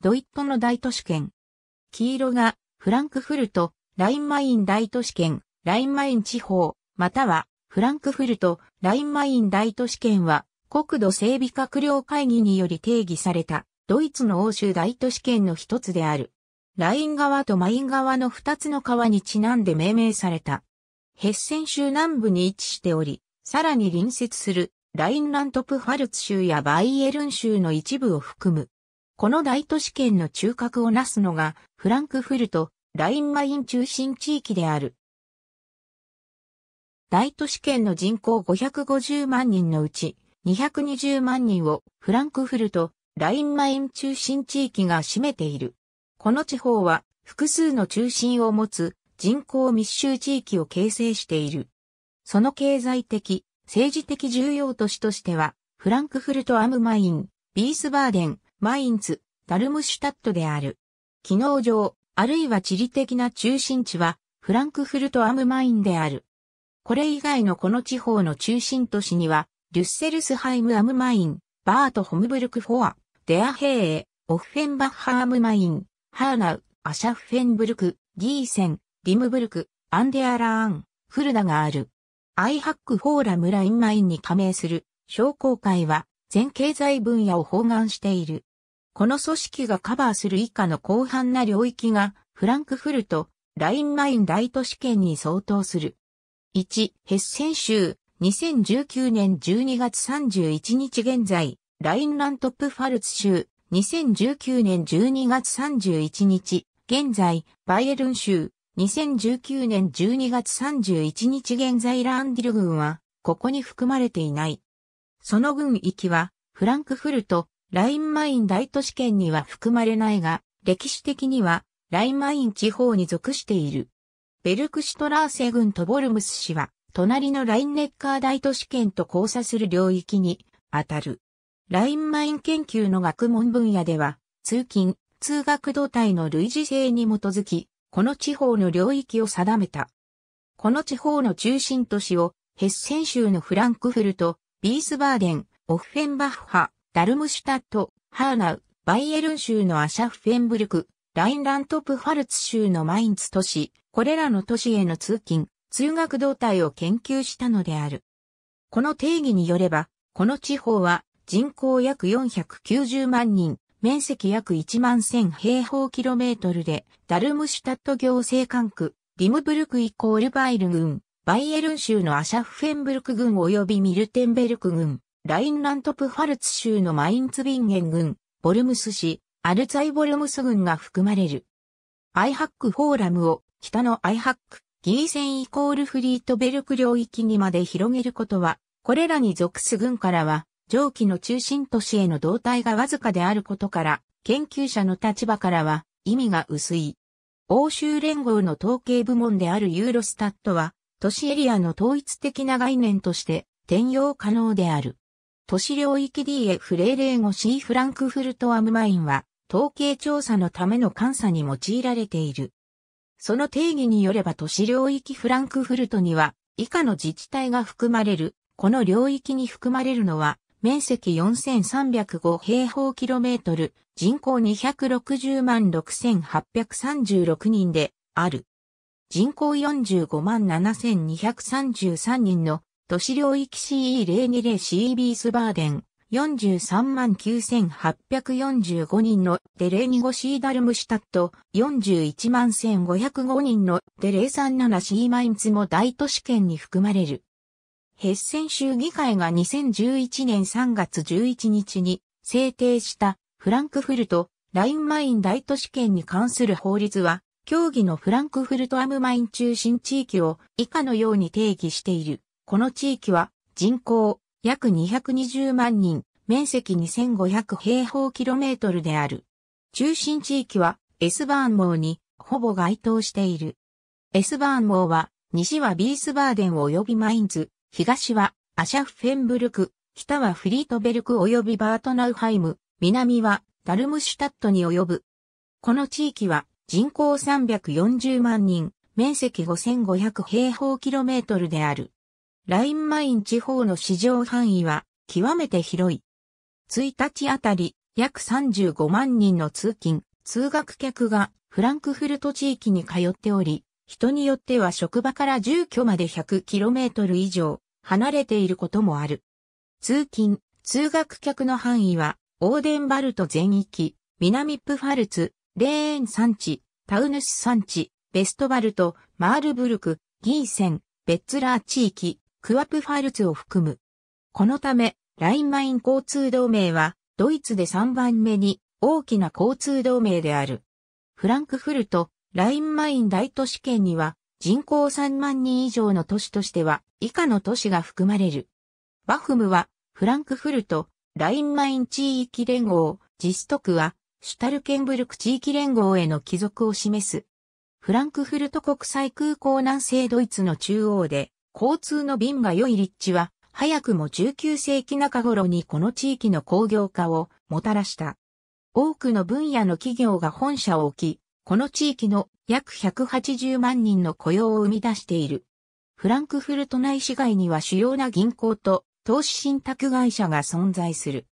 ドイットの大都市圏。黄色が、フランクフルト、ラインマイン大都市圏、ラインマイン地方、または、フランクフルト、ラインマイン大都市圏は、国土整備閣僚会議により定義された、ドイツの欧州大都市圏の一つである。ライン川とマイン川の二つの川にちなんで命名された。ヘッセン州南部に位置しており、さらに隣接するラインラントプファルツ州やバイエルン州の一部を含むこの大都市圏の中核をなすのが、フランクフルト、ラインマイン中心地域である。大都市圏の人口550万人のうち、220万人をフランクフルト、ラインマイン中心地域が占めている。この地方は複数の中心を持つ人口密集地域を形成している。その経済的、政治的重要都市としては、フランクフルトアムマイン、ビースバーデン、マインツ、ダルムシュタットである。機能上、あるいは地理的な中心地は、フランクフルト・アム・マインである。これ以外のこの地方の中心都市には、ルュッセルスハイム・アム・マイン、バート・ホムブルク・フォア、デアヘーエ、オッフェンバッハ・アム・マイン、ハーナウ、アシャフェンブルク、ギーセン、リムブルク、アンデアラーン、フルダがある。アイハックフォーラムラインマインに加盟する商工会は全経済分野を包含している。この組織がカバーする以下の広範な領域が、フランクフルト、ラインマイン大都市圏に相当する。1、ヘッセン州、2019年12月31日現在、ラインラントップファルツ州、2019年12月31日、現在、バイエルン州、2019年12月31日現在ランディル郡は、ここに含まれていない。その郡域は、フランクフルト、ラインマイン大都市圏には含まれないが、歴史的にはラインマイン地方に属している。ベルクシュトラーセ郡とボルムス市は、隣のラインネッカー大都市圏と交差する領域に当たる。ラインマイン研究の学問分野では、通勤、通学土体の類似性に基づき、この地方の領域を定めた。この地方の中心都市を、ヘッセン州のフランクフルト、ビースバーデン、オッフェンバッハ、ダルムシュタット、ハーナウ、バイエルン州のアシャフフェンブルク、ラインラントプファルツ州のマインツ都市、これらの都市への通勤、通学動態を研究したのである。この定義によれば、この地方は人口約490万人、面積約1万1000平方キロメートルで、ダルムシュタット行政管区、ディムブルクイコールバイル郡、バイエルン州のアシャフフェンブルク郡及びミルテンベルク郡、ラインラントプファルツ州のマインツビンゲン郡、ボルムス市、アルツァイボルムス郡が含まれる。アイハックフォーラムを北のアイハック、ギーセンイコールフリートベルク領域にまで広げることは、これらに属す軍からは、上記の中心都市への動態がわずかであることから、研究者の立場からは意味が薄い。欧州連合の統計部門であるユーロスタットは、都市エリアの統一的な概念として転用可能である。都市領域 d f 零零5 c フランクフルトアムマインは、統計調査のための監査に用いられている。その定義によれば都市領域フランクフルトには、以下の自治体が含まれる。この領域に含まれるのは、面積4305平方キロメートル、人口260万6836人である。人口45万7233人の都市領域 CE020CB スバーデン、439,845人のデレ2 5 c ダルムシュタット、411,505人のデレ 37C マインツも大都市圏に含まれる。ヘッセン州議会が2011年3月11日に制定したフランクフルト、ラインマイン大都市圏に関する法律は、協議のフランクフルトアムマイン中心地域を以下のように定義している。この地域は人口約220万人、面積2500平方キロメートルである。中心地域はエスバーン網にほぼ該当している。エスバーン網は西はビースバーデン及びマインズ、東はアシャフフェンブルク、北はフリートベルク及びバートナウハイム、南はダルムシュタットに及ぶ。この地域は人口340万人、面積5500平方キロメートルである。ラインマイン地方の市場範囲は極めて広い。1日あたり約35万人の通勤、通学客がフランクフルト地域に通っており、人によっては職場から住居まで 100km 以上離れていることもある。通勤、通学客の範囲は、オーデンバルト全域、南プファルツ、レーン山地、タウヌス山地、ベストバルト、マールブルク、ギーセン、ベッツラー地域、クアプファルツを含む。このため、ラインマイン交通同盟は、ドイツで3番目に大きな交通同盟である。フランクフルト、ラインマイン大都市圏には、人口3万人以上の都市としては、以下の都市が含まれる。バフムは、フランクフルト、ラインマイン地域連合、ジストクは、シュタルケンブルク地域連合への帰属を示す。フランクフルト国際空港南西ドイツの中央で、交通の便が良い立地は、早くも19世紀中頃にこの地域の工業化をもたらした。多くの分野の企業が本社を置き、この地域の約180万人の雇用を生み出している。フランクフルト内市街には主要な銀行と投資信託会社が存在する。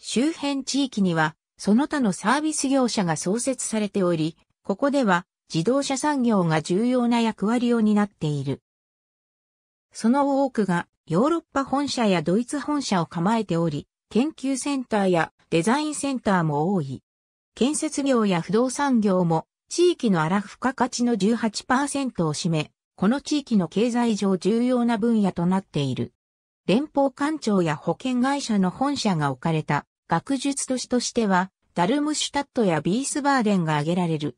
周辺地域にはその他のサービス業者が創設されており、ここでは自動車産業が重要な役割を担っている。その多くがヨーロッパ本社やドイツ本社を構えており、研究センターやデザインセンターも多い。建設業や不動産業も地域の荒付加価値の18%を占め、この地域の経済上重要な分野となっている。連邦官庁や保険会社の本社が置かれた学術都市としては、ダルムシュタットやビースバーデンが挙げられる。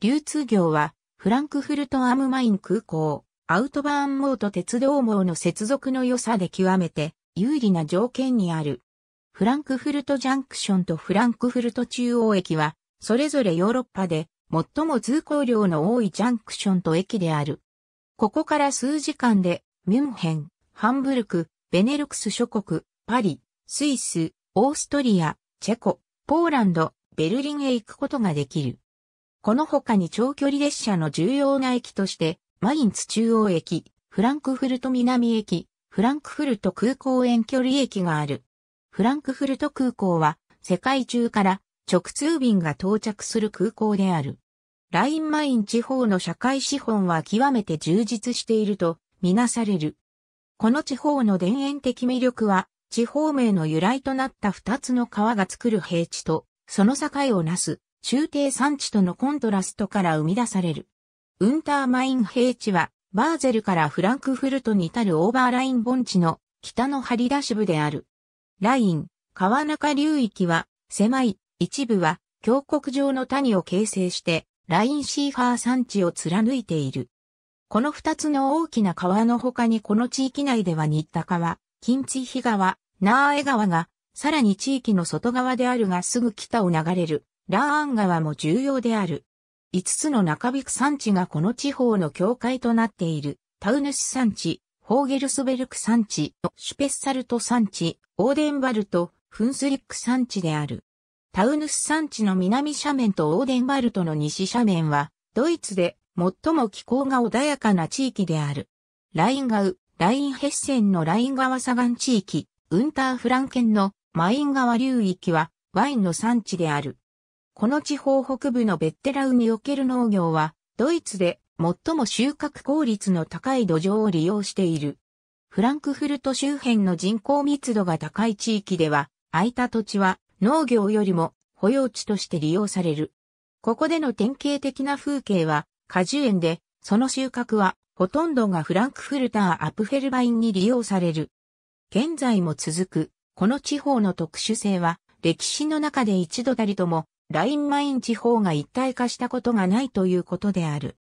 流通業は、フランクフルト・アムマイン空港、アウトバーン網と鉄道網の接続の良さで極めて有利な条件にある。フランクフルトジャンクションとフランクフルト中央駅は、それぞれヨーロッパで最も通行量の多いジャンクションと駅である。ここから数時間で、ミュンヘン、ハンブルク、ベネルクス諸国、パリ、スイス、オーストリア、チェコ、ポーランド、ベルリンへ行くことができる。この他に長距離列車の重要な駅として、マインツ中央駅、フランクフルト南駅、フランクフルト空港遠距離駅がある。フランクフルト空港は世界中から直通便が到着する空港である。ラインマイン地方の社会資本は極めて充実しているとみなされる。この地方の田園的魅力は地方名の由来となった二つの川が作る平地とその境をなす中低山地とのコントラストから生み出される。ウンターマイン平地は、バーゼルからフランクフルトに至るオーバーライン盆地の北の張り出し部である。ライン、川中流域は、狭い、一部は、峡谷状の谷を形成して、ラインシーファー山地を貫いている。この二つの大きな川の他にこの地域内では新田川、近地比川、ナーエ川が、さらに地域の外側であるがすぐ北を流れる、ラーアン川も重要である。5つの中引く産地がこの地方の境界となっている、タウヌス産地、ホーゲルスベルク産地、シュペッサルト産地、オーデンバルト、フンスリック産地である。タウヌス産地の南斜面とオーデンバルトの西斜面は、ドイツで最も気候が穏やかな地域である。ラインガウ、ラインヘッセンのライン川左岸地域、ウンターフランケンのマイン川流域はワインの産地である。この地方北部のベッテラウにおける農業は、ドイツで最も収穫効率の高い土壌を利用している。フランクフルト周辺の人口密度が高い地域では、空いた土地は農業よりも保養地として利用される。ここでの典型的な風景は果樹園で、その収穫はほとんどがフランクフルター・アプフェルバインに利用される。現在も続く、この地方の特殊性は歴史の中で一度たりともラインマイン地方が一体化したことがないということである。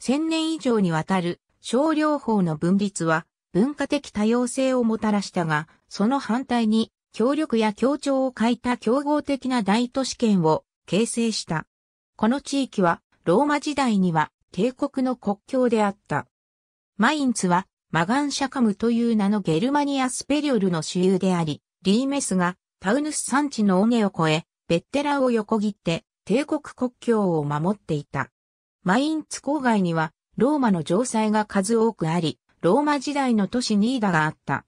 千年以上にわたる少量法の分立は文化的多様性をもたらしたが、その反対に協力や協調を欠いた競合的な大都市圏を形成した。この地域はローマ時代には帝国の国境であった。マインツはマガンシャカムという名のゲルマニアスペリオルの主流であり、リーメスがタウヌス山地の尾根を越え、ベッテラを横切って帝国国境を守っていた。マインツ郊外にはローマの城塞が数多くあり、ローマ時代の都市ニーダがあった。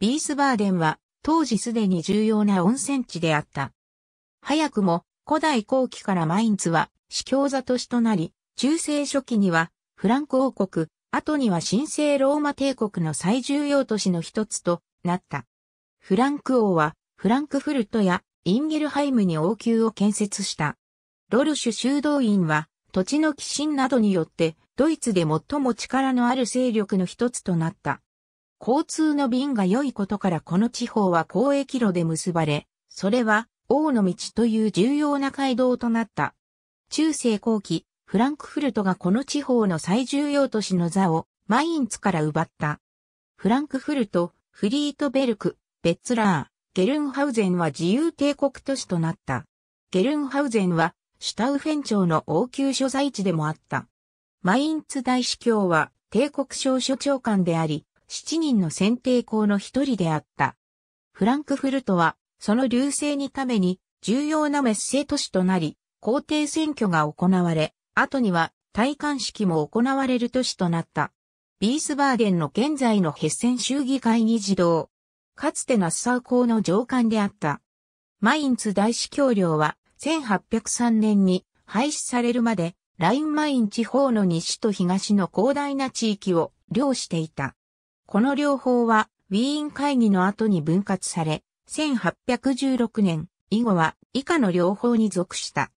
ビースバーデンは当時すでに重要な温泉地であった。早くも古代後期からマインツは司教座都市となり、中世初期にはフランク王国、後には神聖ローマ帝国の最重要都市の一つとなった。フランク王はフランクフルトやインゲルハイムに王宮を建設した。ロルシュ修道院は、土地の寄進などによって、ドイツで最も力のある勢力の一つとなった。交通の便が良いことからこの地方は交易路で結ばれ、それは、王の道という重要な街道となった。中世後期、フランクフルトがこの地方の最重要都市の座をマインツから奪った。フランクフルト、フリートベルク、ベッツラー、ゲルンハウゼンは自由帝国都市となった。ゲルンハウゼンは、シュタウフェン朝の王宮所在地でもあった。マインツ大司教は、帝国省所長官であり、7人の選定校の一人であった。フランクフルトは、その流星にために、重要なメッセ都市となり、皇帝選挙が行われ、後には、戴冠式も行われる都市となった。ビースバーデンの現在のヘッセン州議会議事堂、かつてナッサウ公の上官であった。マインツ大司教領は1803年に廃止されるまで、ラインマイン地方の西と東の広大な地域を領していた。この両方は、ウィーン会議の後に分割され、1816年以後は以下の両方に属した。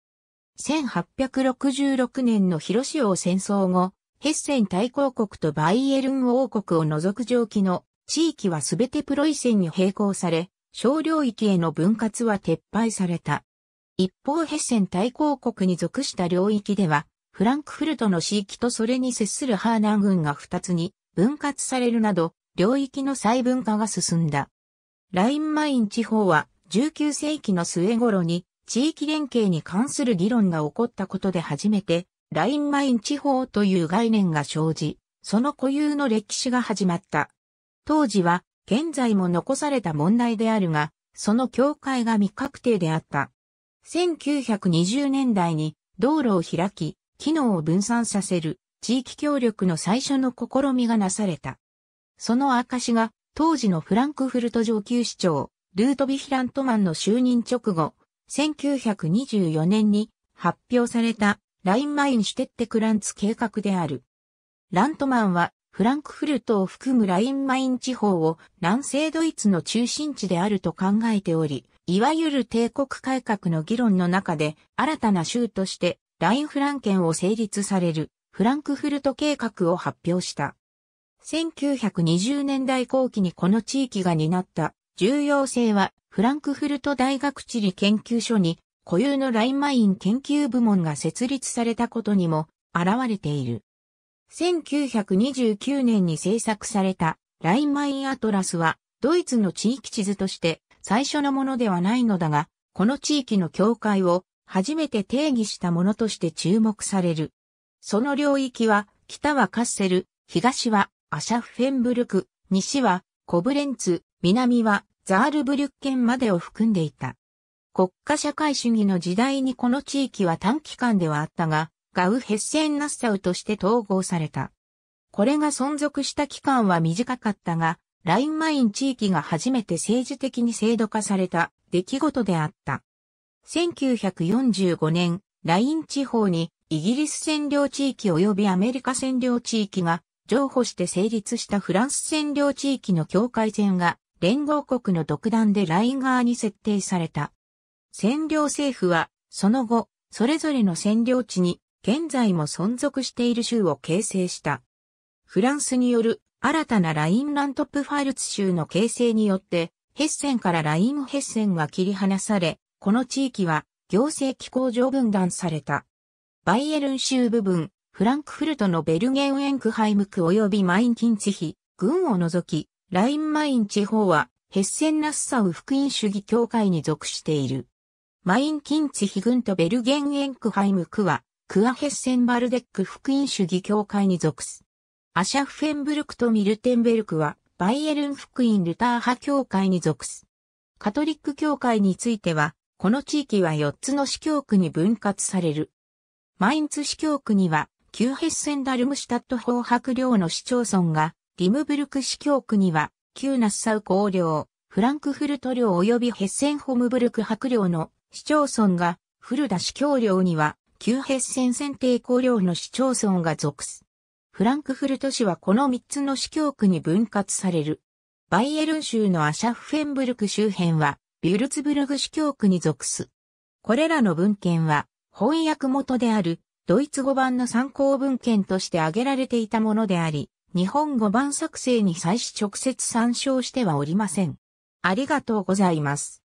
1866年の広潮戦争後、ヘッセン大公国とバイエルン王国を除く上記の地域はすべてプロイセンに並行され、小領域への分割は撤廃された。一方ヘッセン大公国に属した領域では、フランクフルトの地域とそれに接するハーナン軍が2つに分割されるなど、領域の細分化が進んだ。ラインマイン地方は19世紀の末頃に地域連携に関する議論が起こったことで初めて、ラインマイン地方という概念が生じ、その固有の歴史が始まった。当時は現在も残された問題であるが、その境界が未確定であった。1920年代に道路を開き、機能を分散させる地域協力の最初の試みがなされた。その証が当時のフランクフルト上級市長、ルートビヒラントマンの就任直後、1924年に発表されたラインマインシュテッテクランツ計画である。ラントマンはフランクフルトを含むラインマイン地方を南西ドイツの中心地であると考えており、いわゆる帝国改革の議論の中で新たな州としてラインフランケンを成立されるフランクフルト計画を発表した。1920年代後期にこの地域が担った重要性はフランクフルト大学地理研究所に固有のラインマイン研究部門が設立されたことにも現れている。1929年に制作されたラインマインアトラスはドイツの地域地図として最初のものではないのだが、この地域の境界を初めて定義したものとして注目される。その領域は北はカッセル、東はアシャフェンブルク、西はコブレンツ、南はザールブリュッケンまでを含んでいた。国家社会主義の時代にこの地域は短期間ではあったが、ガウヘッセン・ナッサウとして統合された。これが存続した期間は短かったが、ラインマイン地域が初めて政治的に制度化された出来事であった。1945年、ライン地方にイギリス占領地域及びアメリカ占領地域が譲歩して成立したフランス占領地域の境界線が連合国の独断でライン側に設定された。占領政府は、その後、それぞれの占領地に現在も存続している州を形成した。フランスによる新たなラインラントップファイルツ州の形成によって、ヘッセンからラインヘッセンが切り離され、この地域は行政機構上分断された。バイエルン州部分、フランクフルトのベルゲンエンクハイム区及びマインキンチヒ、軍を除き、ラインマイン地方は、ヘッセンナッサウ福音主義協会に属している。マインキンチヒ軍とベルゲンエンクハイム区は、クアヘッセンバルデック福音主義教会に属す。アシャフ・フェンブルクとミルテンベルクは、バイエルン福音ルター派教会に属す。カトリック教会については、この地域は4つの司教区に分割される。マインツ司教区には、旧ヘッセンダルムシュタット法白領の市町村が、リムブルク司教区には、旧ナッサウ公領、フランクフルト領及びヘッセンホムブルク白領の市町村が、フルダ司教領には、旧ヘッセン選定公領の市町村が属す。フランクフルト市はこの3つの市教区に分割される。バイエルン州のアシャフフェンブルク周辺は、ビュルツブルグ市教区に属す。これらの文献は、翻訳元である、ドイツ語版の参考文献として挙げられていたものであり、日本語版作成に際し直接参照してはおりません。ありがとうございます。